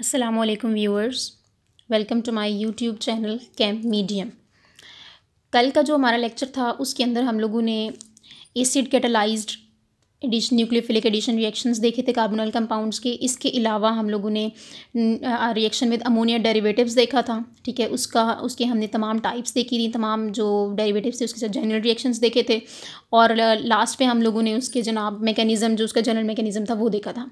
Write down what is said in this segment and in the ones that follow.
Aslam viewers welcome to my YouTube channel camp medium कल का जो हमारा लेक्चर था उसके अंदर हम लोगों ने acid catalysed addition nucleophilic addition reactions देखे थे कार्बोनल कंपाउंड्स के इसके अलावा हम लोगों ने रिएक्शन विद अमोनिया डेरिवेटिव्स देखा था ठीक है उसका उसके हमने तमाम टाइप्स देखी थी तमाम जो डेरिवेटिव्स थे उसके साथ जनरल रिएक्शंस देखे थे और लास्ट पे हम लोगों ने उसके जनाब मेकेनिज़म जो उसका जनरल मेकेनिज़म था वो देखा था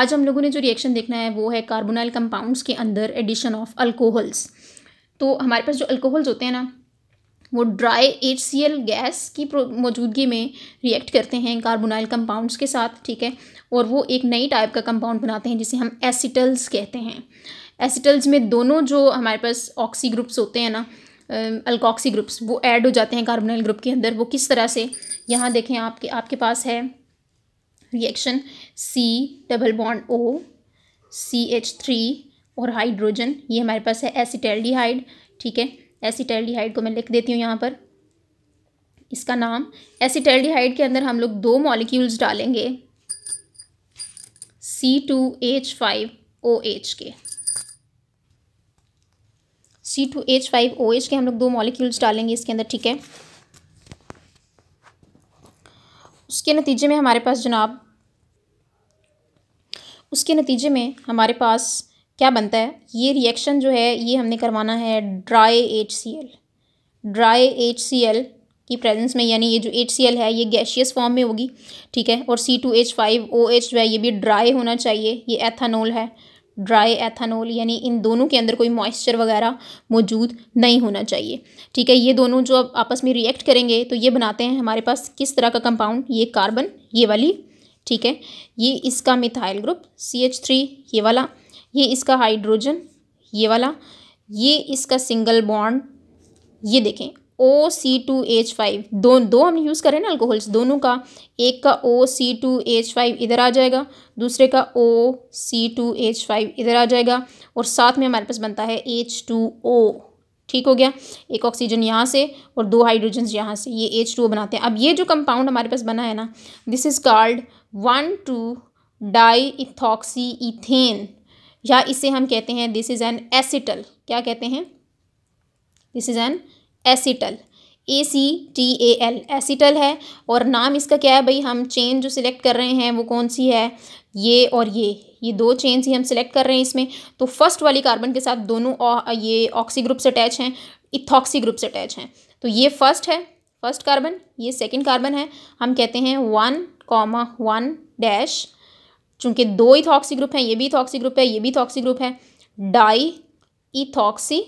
आज हम लोगों ने जो रिएक्शन देखना है वो है कार्बोनल कंपाउंड्स के अंदर एडिशन ऑफ अल्कोहल्स तो हमारे पास जो अल्कोहल्स होते हैं ना वो dry H C L gas की मौजूदगी में रिएक्ट करते हैं कार्बोनाइल कंपाउंड्स के साथ ठीक है और वो एक नई टाइप का कंपाउंड बनाते हैं जिसे हम एसिटल्स कहते हैं एसिटल्स में दोनों जो हमारे पास ऑक्सी ग्रुप्स होते हैं ना अल्कोक्सी ग्रुप्स वो ऐड हो जाते हैं कार्बोनाइल ग्रुप के अंदर वो किस तरह से यहाँ देखें आपके आपके पास है reaction C double bond O C H three और हाइड्रोजन ये हमारे पास है एसिटेल्डिहाइड ठीक है एसिटल्डिहाइड को मैं लिख देती हूँ यहाँ पर इसका नाम एसिटल्डिहाइड के अंदर हम लोग दो मॉलिक्यूल्स डालेंगे C two H five O H के C two H five O H के हम लोग दो मॉलिक्यूल्स डालेंगे इसके अंदर ठीक है उसके नतीजे में हमारे पास जनाब उसके नतीजे में हमारे पास क्या बनता है ये रिएक्शन जो है ये हमने करवाना है dry H C L dry H C L की प्रेजेंस में यानी ये जो एच सी एल है ये गैशियस फॉर्म में होगी ठीक है और C two H five O H जो है ये भी ड्राई होना चाहिए ये एथानोल है ड्राई एथानोल यानी इन दोनों के अंदर कोई मॉइस्चर वगैरह मौजूद नहीं होना चाहिए ठीक है ये दोनों जो अब आपस में रिएक्ट करेंगे तो ये बनाते हैं हमारे पास किस तरह का कंपाउंड ये कार्बन ये वाली ठीक है ये इसका methyl group C H three ये वाला ये इसका हाइड्रोजन ये वाला ये इसका सिंगल बॉन्ड ये देखें O C two H five दो दो हम यूज़ करें ना अल्कोहल्स दोनों का एक का O C two H five इधर आ जाएगा दूसरे का O C two H five इधर आ जाएगा और साथ में हमारे पास बनता है एच टू ओ ठीक हो गया एक ऑक्सीजन यहाँ से और दो हाइड्रोजन यहाँ से ये एच टू ओ बनाते हैं अब ये जो कंपाउंड हमारे पास बना है ना this is called one two di ethoxy ethane या इसे हम कहते हैं दिस इज़ एन एसिटल क्या कहते हैं this is an acetal A C T A L acetal है और नाम इसका क्या है भाई हम चेन जो सिलेक्ट कर रहे हैं वो कौन सी है ये और ये ये दो चेन्स ही हम सिलेक्ट कर रहे हैं इसमें तो फर्स्ट वाली कार्बन के साथ दोनों ये ऑक्सी ग्रुप से अटैच हैं इथॉक्सी ग्रुप से अटैच हैं तो ये फर्स्ट है फर्स्ट कार्बन ये सेकेंड कार्बन है हम कहते हैं वन कॉमा वन डैश चूँकि दो इथॉक्सी ग्रुप हैं ये भी इथॉक्सी ग्रुप है ये भी इथॉक्सी ग्रुप है डाई इथॉक्सी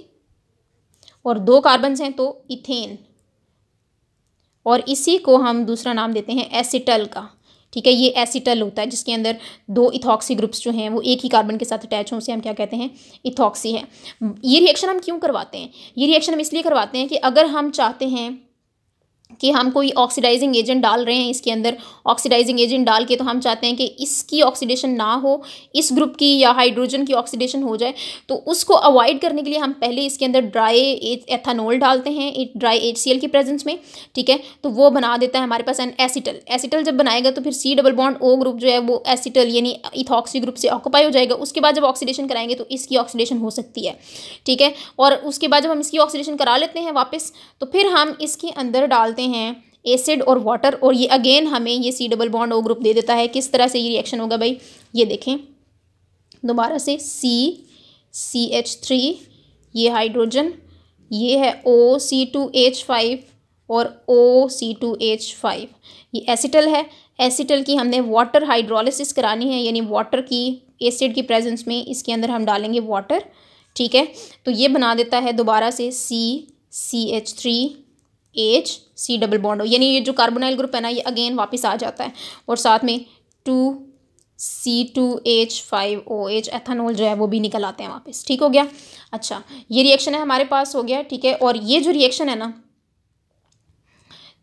और दो कार्बन हैं तो इथेन और इसी को हम दूसरा नाम देते हैं एसिटल का ठीक है ये एसिटल होता है जिसके अंदर दो इथॉक्सी ग्रुप्स जो हैं वो एक ही कार्बन के साथ अटैच हों उसे हम क्या कहते हैं इथॉक्सी है ये रिएक्शन हम क्यों करवाते हैं ये रिएक्शन हम इसलिए करवाते हैं कि अगर हम चाहते हैं कि हम कोई ऑक्सीडाइजिंग एजेंट डाल रहे हैं इसके अंदर ऑक्सीडाइजिंग एजेंट डाल के तो हम चाहते हैं कि इसकी ऑक्सीडेशन ना हो इस ग्रुप की या हाइड्रोजन की ऑक्सीडेशन हो जाए तो उसको अवॉइड करने के लिए हम पहले इसके अंदर ड्राई एथानोल डालते हैं ड्राई एच की प्रेजेंस में ठीक है तो वो बना देता है हमारे पास एन एसिटल एसिटल जब बनाएगा तो फिर C double bond O group जो है वो एसिटल यानी इथॉक्सी ग्रुप से ऑक्यूपाई हो जाएगा उसके बाद जब ऑक्सीडेशन कराएंगे तो इसकी ऑक्सीडेशन हो सकती है ठीक है और उसके बाद जब हम इसकी ऑक्सीडेशन करा लेते हैं वापस तो फिर हम इसके अंदर डालते करते हैं एसिड और वाटर और ये अगेन हमें ये C double bond O group दे देता है किस तरह से ये रिएक्शन होगा भाई ये देखें दोबारा से सी सी एच थ्री ये हाइड्रोजन ये है O C two H five और O C two H five ये एसिटल है एसिटल की हमने वाटर हाइड्रोलिसिस करानी है यानी वाटर की एसिड की प्रेजेंस में इसके अंदर हम डालेंगे वाटर ठीक है तो ये बना देता है दोबारा से C C H three H C double bond यानी ये जो कार्बोनाइल ग्रुप है ना ये अगेन वापस आ जाता है और साथ में two C two H five O H ethanol जो है वो भी निकल आते हैं वापस ठीक हो गया अच्छा ये रिएक्शन है हमारे पास हो गया ठीक है और ये जो रिएक्शन है ना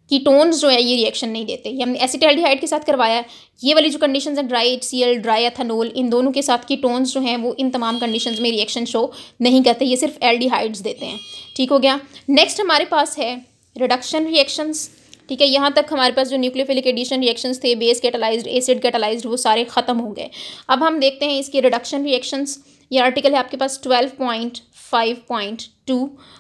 कीटोन्स जो है ये रिएक्शन नहीं देते ये हमने एसिटल्डिहाइड के साथ करवाया है ये वाली जो कंडीशन है dry H C L dry ethanol इन दोनों के साथ कीटोन्स जो हैं वो इन तमाम कंडीशन में रिएक्शन शो नहीं करते ये सिर्फ एल्डिहाइड्स देते हैं ठीक हो गया नेक्स्ट हमारे पास है रिडक्शन रिएक्शंस ठीक है यहाँ तक हमारे पास जो न्यूक्लियोफिलिक एडिशन रिएक्शंस थे बेस कैटलाइज्ड एसिड कैटलाइज्ड वो सारे ख़त्म हो गए अब हम देखते हैं इसके रिडक्शन रिएक्शंस ये आर्टिकल है आपके पास twelve point five point two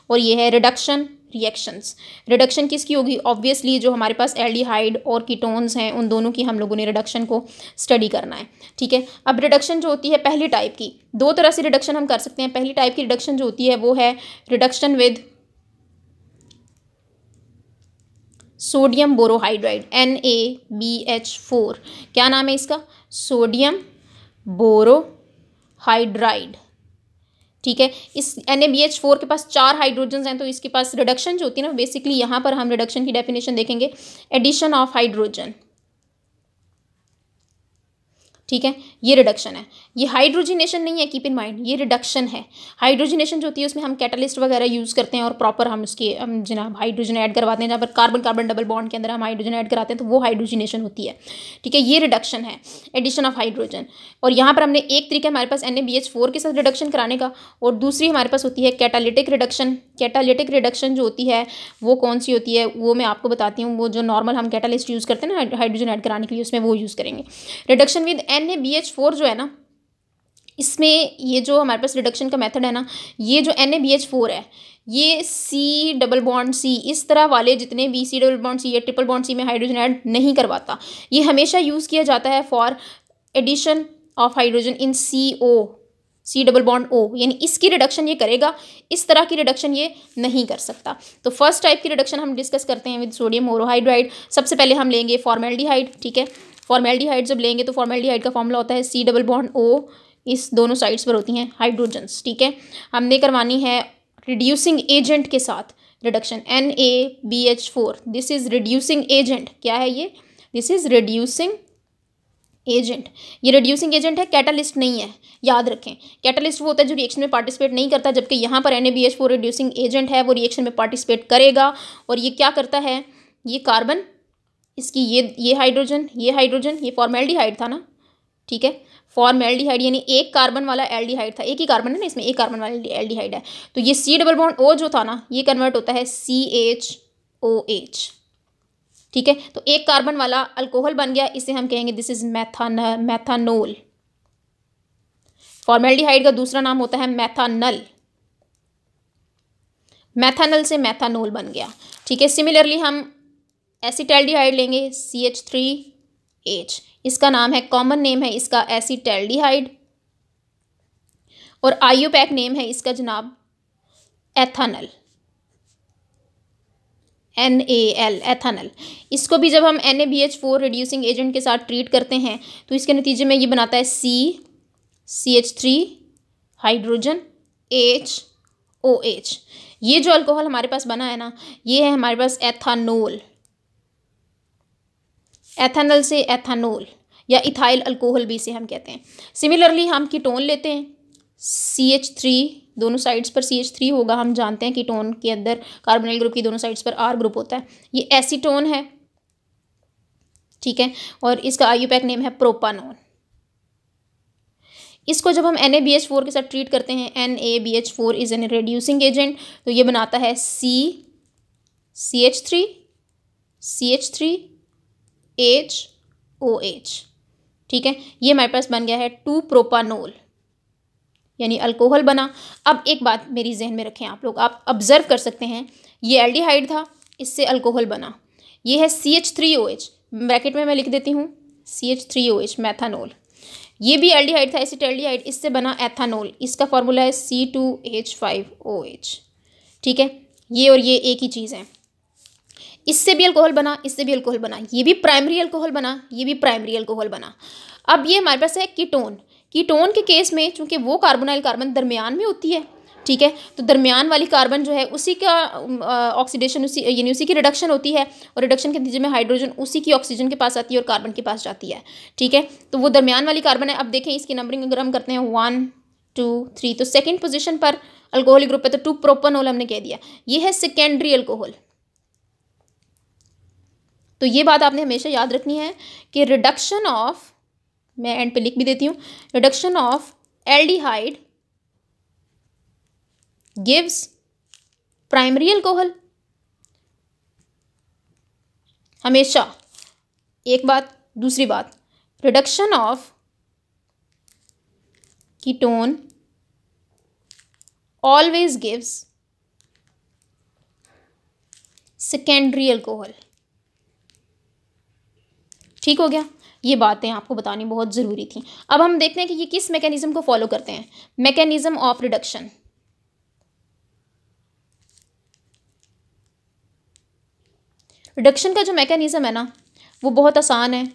और ये है रिडक्शन रिएक्शंस रिडक्शन किसकी होगी ऑब्वियसली जो हमारे पास एल्डिहाइड और कीटोन्स हैं उन दोनों की हम लोगों ने रिडक्शन को स्टडी करना है ठीक है अब रिडक्शन जो होती है पहली टाइप की दो तरह से रिडक्शन हम कर सकते हैं पहली टाइप की रिडक्शन जो होती है वो है reduction with sodium borohydride N A B H four क्या नाम है इसका सोडियम बोरोहाइड्राइड ठीक है इस N A B H four के पास चार हाइड्रोजन हैं तो इसके पास रिडक्शन जो होती है ना बेसिकली यहाँ पर हम रिडक्शन की डेफिनेशन देखेंगे एडिशन ऑफ हाइड्रोजन ठीक है ये रिडक्शन है ये हाइड्रोजिनेशन नहीं है कीप इन माइंड ये रिडक्शन है हाइड्रोजिनेशन जो होती है उसमें हम कैटलिस्ट वगैरह यूज़ करते हैं और प्रॉपर हम उसके हम जनाब हाइड्रोजन ऐड करवाते हैं जहाँ पर कार्बन कार्बन डबल बॉन्ड के अंदर हम हाइड्रोजन ऐड कराते हैं तो वो हाइड्रोजिनेशन होती है ठीक है ये रिडक्शन है एडिशन ऑफ हाइड्रोजन और यहाँ पर हमने एक तरीका हमारे पास एन के साथ रिडक्शन कराने का और दूसरी हमारे पास होती है कैटालिटिक रिडक्शन कैटालिटिक रिडक्शन जो होती है वो कौन सी होती है वो मैं आपको बताती हूँ वो जो नॉर्मल हम कैटालिस्ट यूज़ करते हैं ना हाइड्रोजन ऐड कराने के लिए उसमें वो यूज़ करेंगे reduction with N A B H four जो है ना इसमें ये जो हमारे पास रिडक्शन का मेथड है ना ये जो N A B H four है ये सी डबल बॉन्ड सी इस तरह वाले जितने भी सी डबल बॉन्ड सी या ट्रिपल बॉन्ड सी में हाइड्रोजन ऐड नहीं करवाता ये हमेशा यूज़ किया जाता है for addition of hydrogen in C O C double bond O यानी इसकी रिडक्शन ये करेगा इस तरह की रिडक्शन ये नहीं कर सकता तो फर्स्ट टाइप की रिडक्शन हम डिस्कस करते हैं विद सोडियम ओरोहाइड्राइड सबसे पहले हम लेंगे फॉर्मेल्डिहाइड ठीक है फॉर्मेल्डिहाइड जब लेंगे तो फॉर्मेल्डिहाइड का फॉर्मूला होता है सी डबल बॉन्ड ओ इस दोनों साइड्स पर होती हैं हाइड्रोजन्स ठीक है हमने करवानी है रिड्यूसिंग एजेंट के साथ reduction N A B H four this is reducing agent क्या है ये दिस इज़ रिड्यूसिंग एजेंट ये रिड्यूसिंग एजेंट है कैटलिस्ट नहीं है याद रखें कैटलिस्ट वो होता है जो रिएक्शन में पार्टिसिपेट नहीं करता जबकि यहाँ पर एन वो रिड्यूसिंग एजेंट है वो रिएक्शन में पार्टिसिपेट करेगा और ये क्या करता है ये कार्बन इसकी ये ये हाइड्रोजन ये हाइड्रोजन ये फॉर्मेल्डिहाइड था ना ठीक है फॉर्मेल्डिहाइड यानी एक कार्बन वाला एल्डिहाइड था एक ही कार्बन है ना इसमें एक कार्बन वाला एल्डिहाइड है तो ये सी डबल बॉन्ड ओ जो था ना ये कन्वर्ट होता है सी एच ओ एच ठीक है तो एक कार्बन वाला अल्कोहल बन गया इसे हम कहेंगे this is methane methanol formality का दूसरा नाम होता है मैथानल मैथानल से मैथानोल बन गया ठीक है सिमिलरली हम एसिटेल्डिहाइड लेंगे सी एच थ्री एच इसका नाम है कॉमन नेम है इसका एसिटेल्डिहाइड और आईयूपैक नेम है इसका जनाब एथानल एन ए एल एथानल इसको भी जब हम N A B H four reducing agent के साथ ट्रीट करते हैं तो इसके नतीजे में ये बनाता है C C H three hydrogen H O H ये जो अल्कोहल हमारे पास बना है ना ये है हमारे पास एथानोल एथानल से एथानोल या इथाइल अल्कोहल भी इसे हम कहते हैं सिमिलरली हम कीटोन लेते हैं सी एच थ्री दोनों साइड्स पर सी एच थ्री होगा हम जानते हैं कीटोन के अंदर कार्बोनिल ग्रुप की दोनों साइड्स पर आर ग्रुप होता है ये एसीटोन है ठीक है और इसका आयु पैक नेम है प्रोपानोन इसको जब हम N A B H four के साथ ट्रीट करते हैं N A B H four is an reducing agent तो ये बनाता है C C H three C H three H O H ठीक है ये हमारे पास बन गया है टू प्रोपानोल यानी अल्कोहल बना अब एक बात मेरी जहन में रखें आप लोग आप ऑब्ज़र्व कर सकते हैं ये एल्डिहाइड था इससे अल्कोहल बना ये है C H three O H bracket में मैं लिख देती हूँ C H three O H methanol ये भी एल्डिहाइड था एसिड एल्डिहाइड इससे बना एथानोल इसका फॉर्मूला है C two H five O H ठीक है ये और ये एक ही चीज़ है इससे भी अल्कोहल बना इससे भी अल्कोहल बना ये भी प्राइमरी अल्कोहल बना ये भी प्राइमरी अल्कोहल बना अब ये हमारे पास है कीटोन कीटोन के केस में चूँकि वो कार्बोनाइल कार्बन दरमियान में होती है ठीक है तो दरमियान वाली कार्बन जो है उसी का ऑक्सीडेशन उसी यानी उसी की रिडक्शन होती है और रिडक्शन के नतीजे में हाइड्रोजन उसी की ऑक्सीजन के पास आती है और कार्बन के पास जाती है ठीक है तो वो दरमियान वाली कार्बन है अब देखें इसकी नंबरिंग अगर हम करते हैं वन टू थ्री तो सेकेंड पोजिशन पर अल्कोहलिक ग्रुप है तो टू प्रोपनोल हमने कह दिया ये है सेकेंडरी अल्कोहल तो ये बात आपने हमेशा याद रखनी है कि रिडक्शन ऑफ मैं एंड पे लिख भी देती हूँ reduction of aldehyde gives primary alcohol हमेशा एक बात दूसरी बात reduction of ketone always gives secondary alcohol ठीक हो गया ये बातें आपको बतानी बहुत ज़रूरी थी अब हम देखते हैं कि ये किस मैकेनिज़्म को फॉलो करते हैं मैकेनिज़्म ऑफ रिडक्शन रिडक्शन का जो मैकेनिज़्म है ना वो बहुत आसान है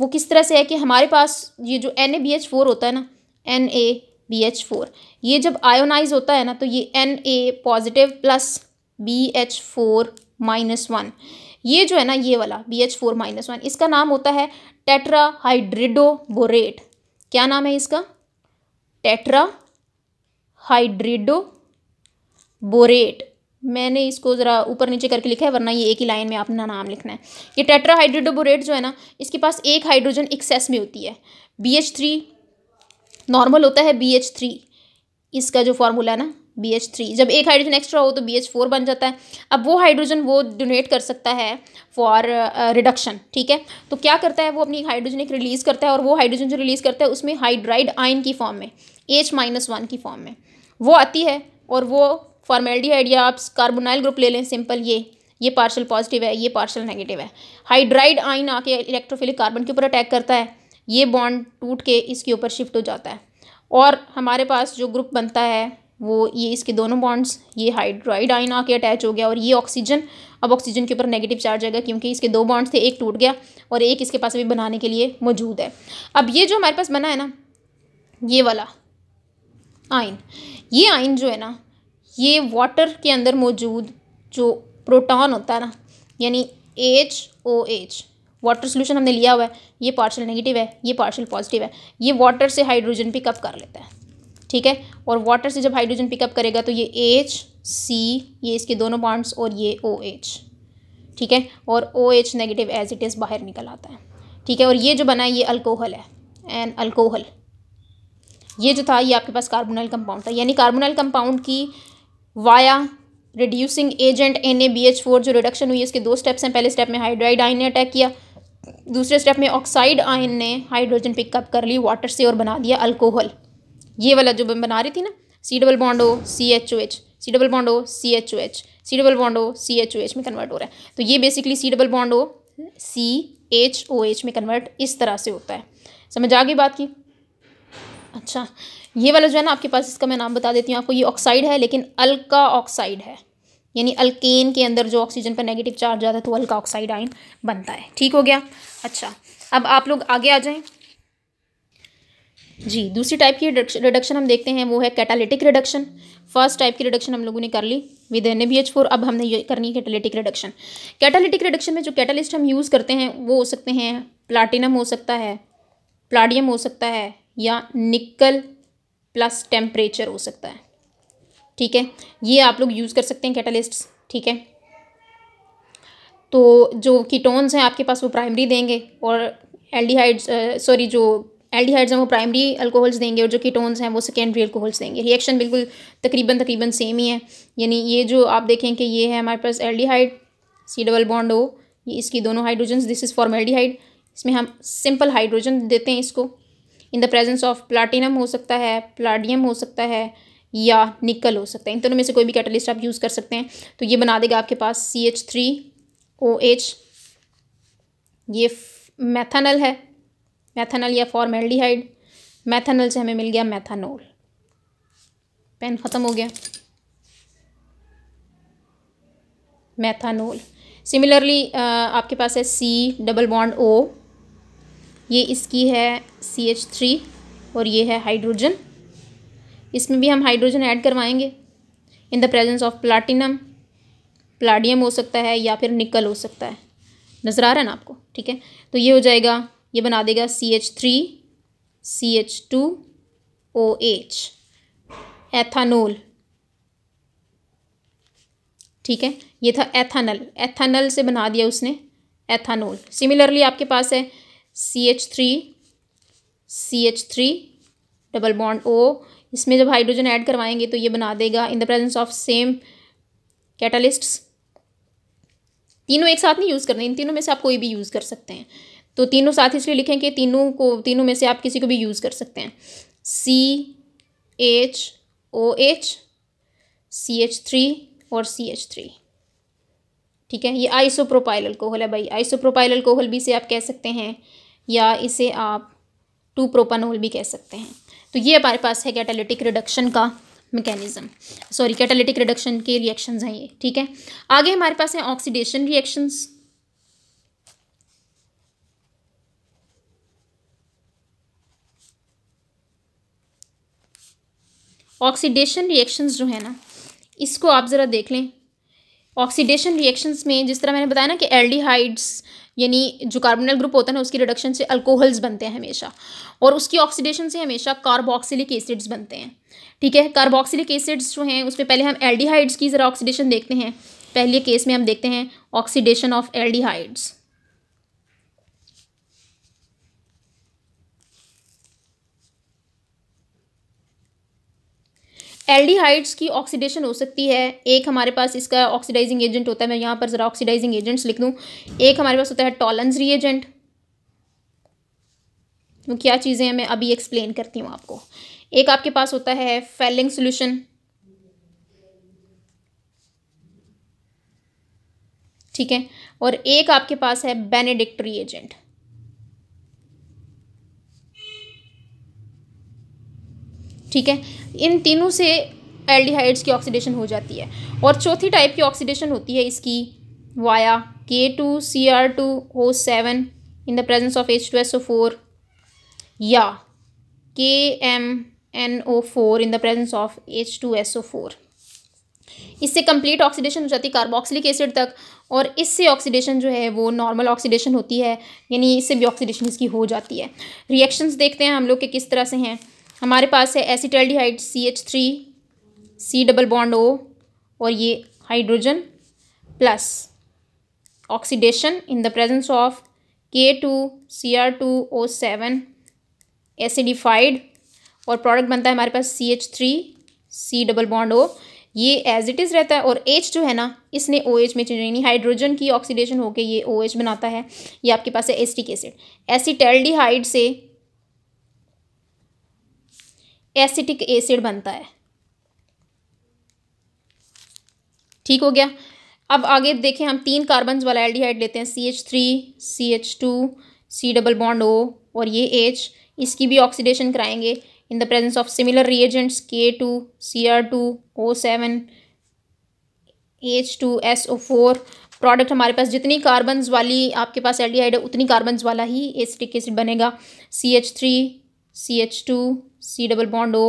वो किस तरह से है कि हमारे पास ये जो N A B H four होता है ना N A B H four ये जब आयोनाइज होता है ना तो ये N A positive plus B H four minus one ये जो है ना ये वाला B H four minus one इसका नाम होता है टेट्रा हाइड्रिडो बोरेट क्या नाम है इसका टेट्रा हाइड्रिडो बोरेट मैंने इसको ज़रा ऊपर नीचे करके लिखा है वरना ये एक ही लाइन में अपना नाम लिखना है ये टेट्रा हाइड्रिडो बोरेट जो है ना इसके पास एक हाइड्रोजन एक्सेस में होती है बी एच थ्री नॉर्मल होता है बी एच थ्री इसका जो फार्मूला है ना बी एच थ्री जब एक हाइड्रोजन एक्स्ट्रा हो तो बी एच फोर बन जाता है अब वो हाइड्रोजन वो डोनेट कर सकता है फॉर रिडक्शन uh, ठीक है तो क्या करता है वो अपनी हाइड्रोजन एक रिलीज़ करता है और वो हाइड्रोजन जो रिलीज़ करता है उसमें हाइड्राइड आयन की फॉर्म में एच माइनस वन की फॉर्म में वो आती है और वो फॉर्मेलिटी या आप कार्बोनाइल ग्रुप ले लें सिंपल ये ये पार्शल पॉजिटिव है ये पार्शल नेगेटिव है हाइड्राइड आइन आके इलेक्ट्रोफिलिक कार्बन के ऊपर अटैक करता है ये बॉन्ड टूट के इसके ऊपर शिफ्ट हो जाता है और हमारे पास जो ग्रुप बनता है वो ये इसके दोनों बॉन्ड्स ये हाइड्राइड आइन आके अटैच हो गया और ये ऑक्सीजन अब ऑक्सीजन के ऊपर नेगेटिव चार्ज आएगा क्योंकि इसके दो बॉन्ड्स थे एक टूट गया और एक इसके पास अभी बनाने के लिए मौजूद है अब ये जो हमारे पास बना है ना ये वाला आइन ये आइन जो है ना ये वाटर के अंदर मौजूद जो प्रोटॉन होता है ना यानी H O H water solution हमने लिया हुआ है ये पार्शल नेगेटिव है ये पार्शल पॉजिटिव है ये वाटर से हाइड्रोजन पिकअप कर लेता है ठीक है और वाटर से जब हाइड्रोजन पिकअप करेगा तो ये एच सी ये इसके दोनों बॉन्ड्स और ये ओ एच ठीक है और O H negative as it is बाहर निकल आता है ठीक है और ये जो बना है ये अल्कोहल है एन अल्कोहल ये जो था ये आपके पास कार्बोनल कंपाउंड था यानी कार्बोनल कंपाउंड की via reducing agent N A B H four जो रिडक्शन हुई इसके दो स्टेप्स हैं पहले स्टेप में हाइड्राइड आयन ने अटैक किया दूसरे स्टेप में ऑक्साइड आयन ने हाइड्रोजन पिकअप कर ली वाटर से और बना दिया अल्कोहल ये वाला जो मैं बना रही थी ना C double bond C H O H C double bond C H O H C double bond C H O H में कन्वर्ट हो रहा है तो ये बेसिकली सी double bond O C H O H में कन्वर्ट इस तरह से होता है समझ आ गई बात की अच्छा ये वाला जो है ना आपके पास इसका मैं नाम बता देती हूँ आपको ये ऑक्साइड है लेकिन अल्का ऑक्साइड है यानी अल्केन के अंदर जो ऑक्सीजन पर नेगेटिव चार्ज आता है तो अल्का ऑक्साइड आइन बनता है ठीक हो गया अच्छा अब आप लोग आगे आ जाएं जी दूसरी टाइप की रिडक्शन हम देखते हैं वो है कैटालिटिक रिडक्शन फर्स्ट टाइप की रिडक्शन हम लोगों ने कर ली with N B H four अब हमने ये करनी है कैटालिटिक रिडक्शन कैटालिटिक रिडक्शन में जो कैटालिस्ट हम यूज़ करते हैं वो हो सकते हैं प्लाटिनम हो सकता है प्लाडियम हो सकता है या निकल प्लस टेम्परेचर हो सकता है ठीक है ये आप लोग यूज़ कर सकते हैं कैटालिस्ट ठीक है तो जो कीटोन्स हैं आपके पास वो प्राइमरी देंगे और एल्डिहाइड्स सॉरी जो एल्डिहाइड्स हैं वो प्राइमरी अल्कोहल्स देंगे और जो कीटोन्स हैं वो सेकेंडरी अल्कोहल्स देंगे रिएक्शन बिल्कुल तकरीबन तकरीबन सेम ही है यानी ये जो आप देखें कि ये है हमारे पास aldehyde C double bond O ये इसकी दोनों हाइड्रोजन दिस इज़ फॉर्मेल्डिहाइड इसमें हम सिंपल हाइड्रोजन देते हैं इसको in the presence of platinum हो सकता है प्लाडियम हो सकता है या निकल हो सकता है इन दोनों में से कोई भी कैटलिस्ट आप यूज़ कर सकते हैं तो ये बना देगा आपके पास C H three O H ये मैथानल है मैथनल या फॉर्मेल्डिहाइड मैथनल से हमें मिल गया मैथानोल पेन ख़त्म हो गया मैथानोल सिमिलरली आपके पास है सी डबल बॉन्ड ओ ये इसकी है सी एच थ्री और ये है हाइड्रोजन इसमें भी हम हाइड्रोजन ऐड करवाएंगे in the presence of platinum palladium हो सकता है या फिर निकल हो सकता है नज़र आ रहा है ना आपको ठीक है तो ये हो जाएगा ये बना देगा C H three C H two O H ethanol ठीक है ये था एथानल एथानल से बना दिया उसने एथानोल सिमिलरली आपके पास है C H three C H three double bond O इसमें जब हाइड्रोजन ऐड करवाएंगे तो ये बना देगा in the presence of same catalysts तीनों एक साथ नहीं यूज़ करने इन तीनों में से आप कोई भी यूज़ कर सकते हैं तो तीनों साथ इसलिए लिखें कि तीनों को तीनों में से आप किसी को भी यूज़ कर सकते हैं C H O H C H three और सी एच थ्री ठीक है ये आइसोप्रोपाइल अल्कोहल है भाई आइसोप्रोपाइल अल्कोहल भी से आप कह सकते हैं या इसे आप टू प्रोपानोल भी कह सकते हैं तो ये हमारे पास है कैटालिटिक रिडक्शन का मैकेनिज़्म सॉरी कैटालिटिक रिडक्शन के रिएक्शंस हैं ये ठीक है आगे हमारे पास हैं ऑक्सीडेशन रिएक्शंस ऑक्सीडेशन रिएक्शंस जो है ना इसको आप ज़रा देख लें ऑक्सीडेशन रिएक्शंस में जिस तरह मैंने बताया ना कि एल्डिहाइड्स यानी जो कार्बोनल ग्रुप होता है ना उसकी रिडक्शन से अल्कोहल्स बनते हैं हमेशा और उसकी ऑक्सीडेशन से हमेशा कार्बोक्सिलिक एसिड्स बनते हैं ठीक है कार्बोक्सिलिक एसिड्स जो हैं उसमें पहले हम एल्डिहाइड्स की ज़रा ऑक्सीडेशन देखते हैं पहले केस में हम देखते हैं ऑक्सीडेशन ऑफ एल्डिहाइड्स एल्डिहाइड्स की ऑक्सीडेशन हो सकती है एक हमारे पास इसका ऑक्सीडाइजिंग एजेंट होता है मैं यहाँ पर ज़रा ऑक्सीडाइजिंग एजेंट्स लिख दूँ एक हमारे पास होता है टॉलन्स रीएजेंट वो क्या चीज़ें हैं मैं अभी एक्सप्लेन करती हूँ आपको एक आपके पास होता है फेलिंग सोल्यूशन ठीक है और एक आपके पास है बेनेडिक्ट री एजेंट ठीक है इन तीनों से एल्डिहाइड्स की ऑक्सीडेशन हो जाती है और चौथी टाइप की ऑक्सीडेशन होती है इसकी via K two C R two O seven in the presence of H two S O four या K M N O four in the presence of H two S O four इससे complete oxidation हो जाती है carboxylic acid तक और इससे oxidation जो है वो नॉर्मल ऑक्सीडेशन होती है यानी इससे भी ऑक्सीडेशन इसकी हो जाती है रिएक्शंस देखते हैं हम लोग के किस तरह से हैं हमारे पास है acetaldehyde C H three C double bond O और ये hydrogen plus oxidation in the presence of K two C R two O seven acidified और प्रोडक्ट बनता है हमारे पास C H three C double bond O ये as it is रहता है और एच जो है ना इसने ओ एच में चेंज यानी हाइड्रोजन की ऑक्सीडेशन होकर ये ओ OH बनाता है ये आपके पास है एसटिक एसिड एसिटेल्डिहाइड से एसिटिक एसिड बनता है ठीक हो गया अब आगे देखें हम तीन कार्बन वाला एल्डिहाइड लेते हैं C H three C H two C double bond O और ये एच इसकी भी ऑक्सीडेशन कराएंगे in the presence of similar reagents K two C R two O seven H two S O four product हमारे पास जितनी carbon वाली आपके पास एल्डिहाइड है उतनी कार्बन वाला ही एसिटिक एसिड बनेगा C H three C H two C double bond O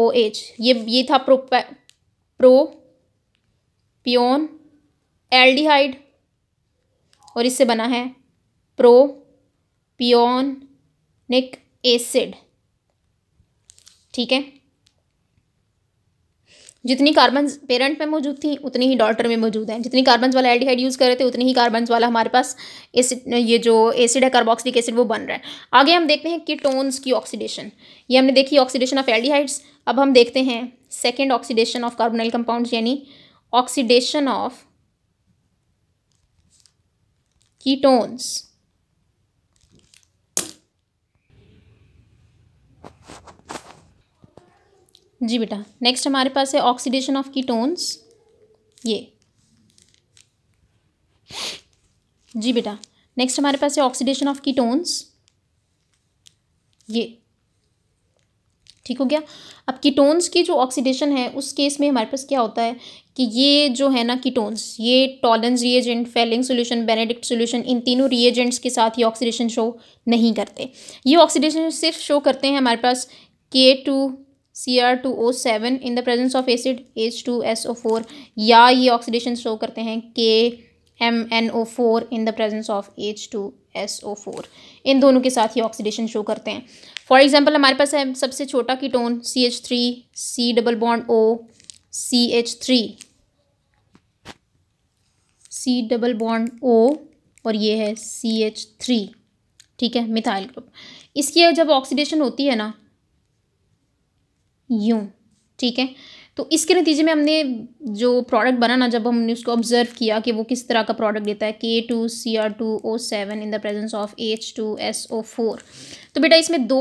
O H ये ये था प्रो प्रो पियोन एल्डिहाइड और इससे बना है प्रो निक एसिड ठीक है जितनी कार्बन पेरेंट में मौजूद थी उतनी ही डॉटर में मौजूद हैं जितनी कार्बन वाला एल्डिहाइड यूज़ कर रहे थे उतनी ही कार्बन वाला हमारे पास एसिड ये जो एसिड है कार्बोक्सिलिक एसिड वो बन रहा है आगे हम देखते हैं किटोन्स की ऑक्सीडेशन ये हमने देखी ऑक्सीडेशन ऑफ एल्डिहाइड्स अब हम देखते हैं second oxidation of carbonyl compound यानी ऑक्सीडेशन ऑफ कीटोन्स जी बेटा नेक्स्ट हमारे पास है ऑक्सीडेशन ऑफ कीटोन्स ये जी बेटा नेक्स्ट हमारे पास है ऑक्सीडेशन ऑफ कीटोन्स ये ठीक हो गया अब कीटोन्स की जो ऑक्सीडेशन है उस केस में हमारे पास क्या होता है कि ये जो है ना कीटोन्स ये Tollens reagent Fehling solution Benedict solution इन तीनों रिएजेंट्स के साथ ये ऑक्सीडेशन शो नहीं करते ये ऑक्सीडेशन सिर्फ शो करते हैं हमारे पास K two C R two O seven in the presence of acid H two S O four या ये ऑक्सीडेशन शो करते हैं K M N O four in the presence of H two S O four इन दोनों के साथ ही oxidation show करते हैं फॉर एग्जाम्पल हमारे पास है सबसे छोटा ketone C H three C double bond O C H three C double bond O और ये है सी एच थ्री ठीक है मिथाइल ग्रुप इसकी जब ऑक्सीडेशन होती है ना यूँ ठीक है तो इसके नतीजे में हमने जो प्रोडक्ट बना ना जब हमने उसको ऑब्जर्व किया कि वो किस तरह का प्रोडक्ट देता है K two C R two O seven in the presence of H two S O four तो बेटा इसमें दो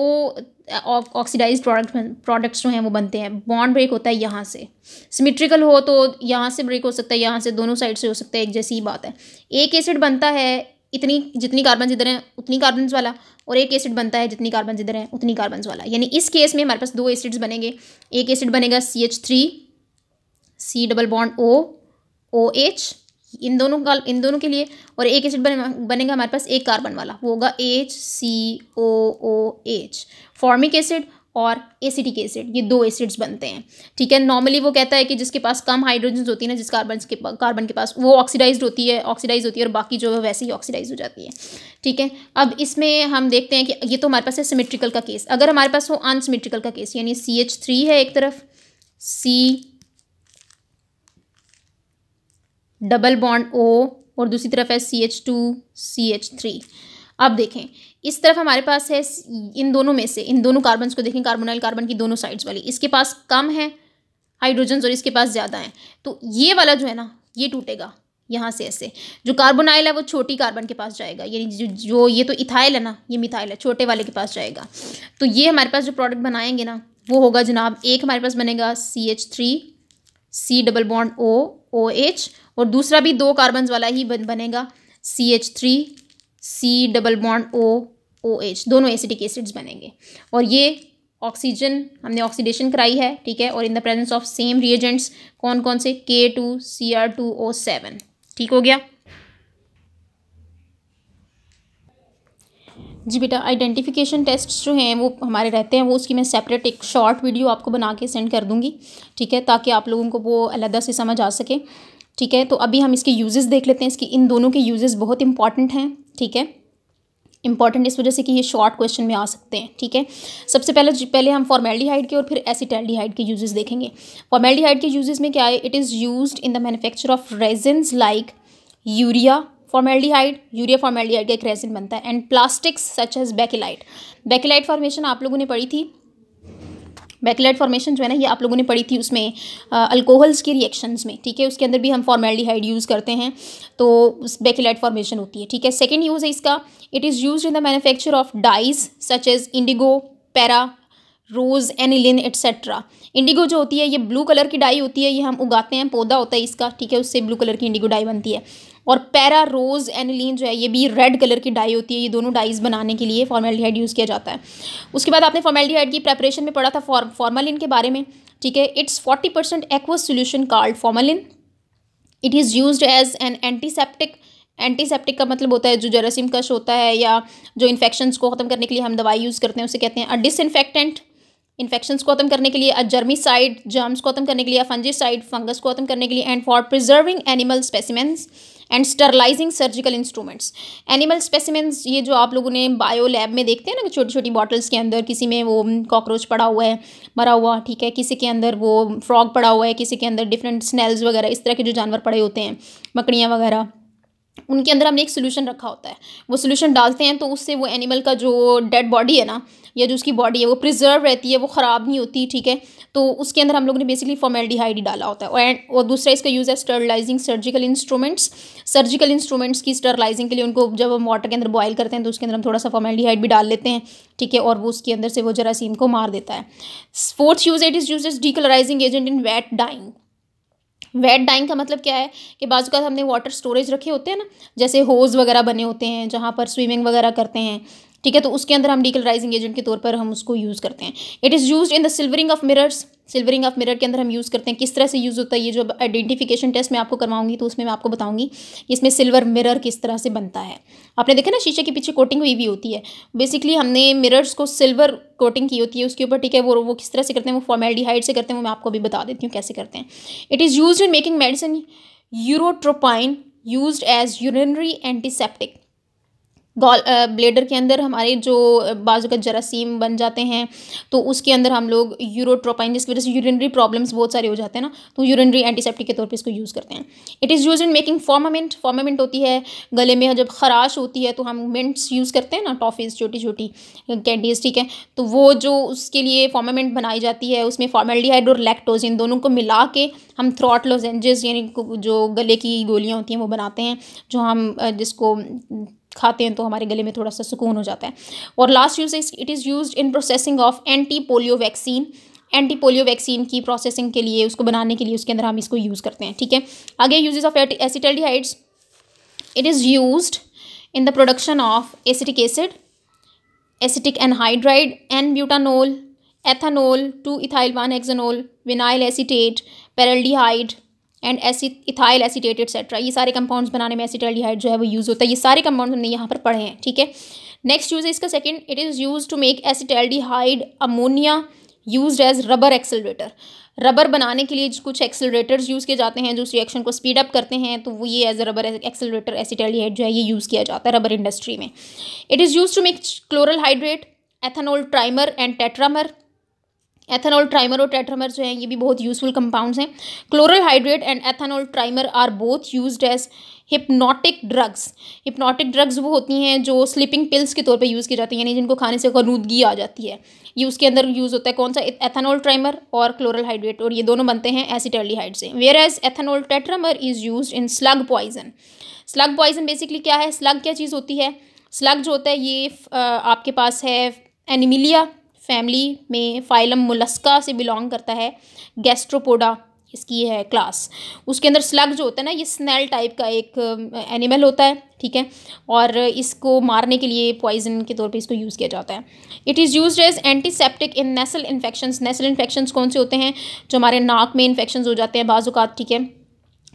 ऑक्सीडाइज प्रोडक्ट प्रोडक्ट्स जो हैं वो बनते हैं बॉन्ड ब्रेक होता है यहाँ से सिमेट्रिकल हो तो यहाँ से ब्रेक हो सकता है यहाँ से दोनों साइड से हो सकता है एक जैसी ही बात है एक एसिड बनता है इतनी जितनी कार्बन इधर हैं उतनी कार्बन वाला और एक एसिड बनता है जितनी कार्बन इधर हैं उतनी कार्बन वाला यानी इस केस में हमारे पास दो एसिड्स बनेंगे एक एसिड बनेगा C H three C double bond O O H इन दोनों का इन दोनों के लिए और एक एसिड बने, बनेगा हमारे पास एक कार्बन वाला वो होगा H C O O H formic acid और एसिटिक एसिड ये दो एसिड्स बनते हैं ठीक है नॉर्मली वो कहता है कि जिसके पास कम हाइड्रोजन होती है ना जिस कार्बन के कार्बन के पास वो ऑक्सीडाइज होती है ऑक्सीडाइज होती है और बाकी जो है वैसे ही ऑक्सीडाइज हो जाती है ठीक है अब इसमें हम देखते हैं कि ये तो हमारे पास है सिमेट्रिकल का केस अगर हमारे पास हो अनसिमेट्रिकल का केस यानी सी एच थ्री है एक तरफ सी डबल बॉन्ड ओ और दूसरी तरफ है C H two C H three अब देखें इस तरफ हमारे पास है इन दोनों में से इन दोनों कार्बन को देखें कार्बोनाइल कार्बन की दोनों साइड्स वाली इसके पास कम है हाइड्रोजन और इसके पास ज़्यादा है तो ये वाला जो है ना ये टूटेगा यहाँ से ऐसे जो कार्बोनाइल है वो छोटी कार्बन के पास जाएगा यानी जो जो ये तो इथाइल है ना ये मिथाइल है छोटे वाले के पास जाएगा तो ये हमारे पास जो प्रोडक्ट बनाएंगे ना वो होगा जनाब एक हमारे पास बनेगा C H three C double bond O O H और दूसरा भी दो कार्बन वाला ही बन, बनेगा C H three C double bond O O H दोनों एसिडिक एसिड्स बनेंगे और ये ऑक्सीजन हमने ऑक्सीडेशन कराई है ठीक है और in the presence of same reagents कौन कौन से K two C R two O seven ठीक हो गया जी बेटा आइडेंटिफिकेशन टेस्ट जो हैं वो हमारे रहते हैं वो उसकी मैं सेपरेट एक शॉर्ट वीडियो आपको बना के सेंड कर दूंगी ठीक है ताकि आप लोगों को वो अलहदा से समझ आ सके ठीक है तो अभी हम इसके यूजेस देख लेते हैं इसकी इन दोनों के यूजेस बहुत इंपॉर्टेंट हैं ठीक है इंपॉर्टेंट इस वजह से कि ये शॉर्ट क्वेश्चन में आ सकते हैं ठीक है सबसे पहले पहले हम फॉर्मेल्डिहाइड के और फिर एसिटेल्डिहाइड के यूजेस देखेंगे फॉर्मेल्डिहाइड के यूजेस में क्या है it is used in the manufacture of resins like urea formaldehyde urea formaldehyde का एक रेजिन बनता है and plastics such as bakelite bakelite formation आप लोगों ने पढ़ी थी बैकलाइट फॉर्मेशन जो है ना ये आप लोगों ने पढ़ी थी उसमें अल्कोहल्स के रिएक्शंस में ठीक है उसके अंदर भी हम फॉर्मेल्डिहाइड यूज़ करते हैं तो उस फॉर्मेशन होती है ठीक है सेकेंड यूज़ है इसका it is use in the manufacture of dyes such as indigo pararosaniline etcetera indigo जो होती है ये ब्लू कलर की डाई होती है ये हम उगाते हैं पौधा होता है इसका ठीक है उससे ब्लू कलर की इंडिगो डाई बनती है और पैरा रोज एनिलीन जो है ये भी रेड कलर की डाई होती है ये दोनों डाइज बनाने के लिए फॉर्मेलिहाइड यूज़ किया जाता है उसके बाद आपने फॉर्मेलिहाइड की प्रेपरेशन में पढ़ा था फॉर्मालिन के बारे में ठीक है it's forty percent aqueous solution called formalin it is use as an antiseptic antiseptic का मतलब होता है जो जरासीम कश होता है या जो इन्फेक्शन को ख़त्म करने के लिए हम दवाई यूज़ करते हैं उसे कहते हैं अ डिसइनफेक्टेंट इन्फेक्शन को ख़त्म करने के लिए अ जर्मीसाइड जर्म्स को ख़त्म करने के लिए साइड फंगस को ख़त्म करने के लिए and for preserving animal specimens and sterilising surgical instruments animal specimens ये जो आप लोगों ने बायो लैब में देखते हैं ना छोटी छोटी बॉटल्स के अंदर किसी में वो कॉकरोच पड़ा हुआ है मरा हुआ ठीक है किसी के अंदर वो फ्रॉग पड़ा हुआ है किसी के अंदर डिफरेंट स्नेल्स वगैरह इस तरह के जो जानवर पड़े होते हैं मकड़ियाँ वगैरह उनके अंदर हमने एक सोल्यूशन रखा होता है वो सोल्यूशन डालते हैं तो उससे वो एनिमल का जो डेड बॉडी है ना या जो उसकी बॉडी है वो प्रिजर्व रहती है वो ख़राब नहीं होती ठीक है तो उसके अंदर हम लोग ने बेसिकली फॉर्मेलिटीहाइड डाला होता है और एंड और दूसरा इसका यूज़ है sterilising surgical instruments surgical instruments की स्टरलाइजिंग के लिए उनको जब हम वाटर के अंदर बॉयल करते हैं तो उसके अंदर हम थोड़ा सा फॉर्मेलिटीहाइड भी डाल लेते हैं ठीक है और वो उसके अंदर से वो जरासीम को मार देता है fourth use it is use is decolourising agent in vat dyeing vat dyeing का मतलब क्या है कि बाजू का हमने वाटर स्टोरेज रखे होते हैं ना जैसे होज़ वगैरह बने होते हैं जहाँ पर स्विमिंग वगैरह करते हैं ठीक है तो उसके अंदर हम डीकलराइजिंग एजेंट के तौर पर हम उसको यूज़ करते हैं it is use in the silvering of mirrors silvering of mirror के अंदर हम यूज़ करते हैं किस तरह से यूज़ होता है ये जो आइडेंटिफिकेशन टेस्ट मैं आपको करवाऊंगी तो उसमें मैं आपको बताऊंगी इसमें सिल्वर मिरर किस तरह से बनता है आपने देखा ना शीशे के पीछे कोटिंग हुई भी होती है बेसिकली हमने मिरर्स को सिल्वर कोटिंग की होती है उसके ऊपर ठीक है वो वो किस तरह से करते हैं वो फॉर्मेलिटी से करते हैं वो मैं आपको अभी बता देती हूँ कैसे करते हैं it is use in making medicine urotropine use as urinary antiseptic gall bladder के अंदर हमारे जो बाजू का जरासीम बन जाते हैं तो उसके अंदर हम लोग यूरोट्रोपाइन जिसकी वजह से यूरिनरी प्रॉब्लम्स बहुत सारे हो जाते हैं ना तो यूरिनरी एंटीसेप्टिक के तौर पे इसको यूज़ करते हैं it is use in making formamint formamint होती है गले में जब खराश होती है तो हम मिंट्स यूज़ करते हैं ना टॉफ़ीज छोटी छोटी कैंडीज ठीक है तो वो जो उसके लिए फॉर्मामेंट बनाई जाती है उसमें फॉर्मेल्डिहाइड और लैक्टोज इन दोनों को मिला के हम थ्रॉट लोजेंजेस यानी जो गले की गोलियाँ होती हैं वो बनाते हैं जो हम जिसको खाते हैं तो हमारे गले में थोड़ा सा सुकून हो जाता है और last use it is use in processing of anti polio vaccine anti polio vaccine की प्रोसेसिंग के लिए उसको बनाने के लिए उसके अंदर हम इसको यूज़ करते हैं ठीक है आगे uses of acetaldehydes it is use in the production of acetic acid acetic anhydride N butanol ethanol two ethyl one hexanol vinyl acetate peraldehyde, and acid ethyl acetate etcetera ये सारे कंपाउंड्स बनाने में acetyl जो है वो use होता है ये सारे कंपाउंड हमने यहाँ पर पढ़े हैं ठीक है नेक्स्ट यूज़ है इसका second it is use to make acetyl ammonia use as rubber accelerator rubber बनाने के लिए कुछ एक्सेलरेटर्स यूज़ किए जाते हैं जो उस रिएक्शन को स्पीड अप करते हैं तो वो ये एज रबर एक्सेलरेटर एसिटेलिहाइड जो है ये यूज़ किया जाता है रबर इंडस्ट्री में it is use to make chloral hydrate ethanol trimer and tetramer ethanol trimer और टेट्रामर जो हैं ये भी बहुत यूजफुल कंपाउंड्स हैं chloral hydrate and ethanol trimer are both use as hypnotic drugs hypnotic drugs वो होती हैं जो स्लीपिंग पिल्स के तौर पे यूज़ की जाती हैं यानी जिनको खाने से गनूदगी आ जाती है ये उसके अंदर यूज़ होता है कौन सा एथेनॉल ट्राइमर और क्लोरल हाइड्रेट और ये दोनों बनते हैं एसिटर्लीहाइड से whereas ethanol tetramer is use in slug poison slug poison basically क्या है स्लग क्या चीज़ होती है स्लग जो होता है ये आपके पास है एनिमिलिया फैमिली में फाइलम मुलस्का से बिलोंग करता है गैस्ट्रोपोडा इसकी है क्लास उसके अंदर स्लग जो होता है ना ये स्नेल टाइप का एक एनिमल होता है ठीक है और इसको मारने के लिए पॉइजन के तौर पे इसको यूज़ किया जाता है it is use as antiseptic in nasal infection nasal infection कौन से होते हैं जो हमारे नाक में इन्फेक्शन हो जाते हैं बाज़ात ठीक है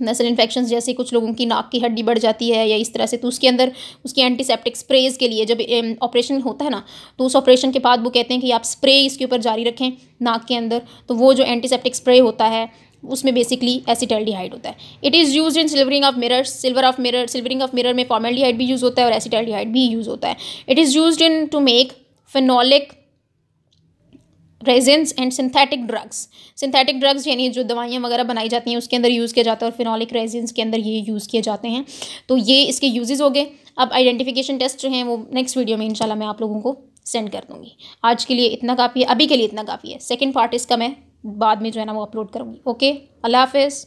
नसल इन्फेक्शन जैसे कुछ लोगों की नाक की हड्डी बढ़ जाती है या इस तरह से तो उसके अंदर उसकी एंटीसेप्टिक स्प्रेज के लिए जब ऑपरेशन होता है ना तो उस ऑपरेशन के बाद वो कहते हैं कि आप स्प्रे इसके ऊपर जारी रखें नाक के अंदर तो वो जो एंटीसेप्टिक स्प्रे होता है उसमें बेसिकली एसिटल्डिहाइड होता है it is use in silvering of mirror silver of mirror silvering of mirror में फॉर्मेल्डिहाइड भी यूज़ होता है और एसिटल्डिहाइड भी यूज़ होता है it is use in to make phenolic resins and synthetic drugs synthetic drugs यानी जो दवाइयाँ वगैरह बनाई जाती हैं उसके अंदर यूज़ किया जाता है और फिनॉलिक रेजेंस के अंदर ये यूज़ किए जाते हैं तो ये इसके यूजेज़ हो गए अब आइडेंटिफिकेशन टेस्ट जो हैं वो नेक्स्ट वीडियो में इंशाल्लाह मैं आप लोगों को सेंड कर दूँगी आज के लिए इतना काफ़ी है अभी के लिए इतना काफ़ी है सेकेंड पार्ट इसका मैं बाद में जो है ना वो अपलोड करूँगी ओके अल्लाह हाफिज़